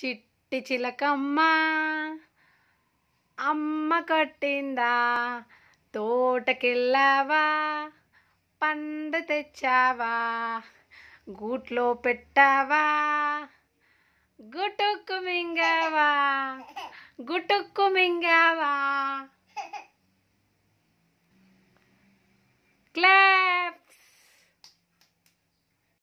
చిట్టి చిలకమ్మ అమ్మ కొట్టిందా తోటకెళ్ళావా పండు తెచ్చావా గూట్లో పెట్టావా గుటుక్కు మింగావా గుటుక్కు మింగావా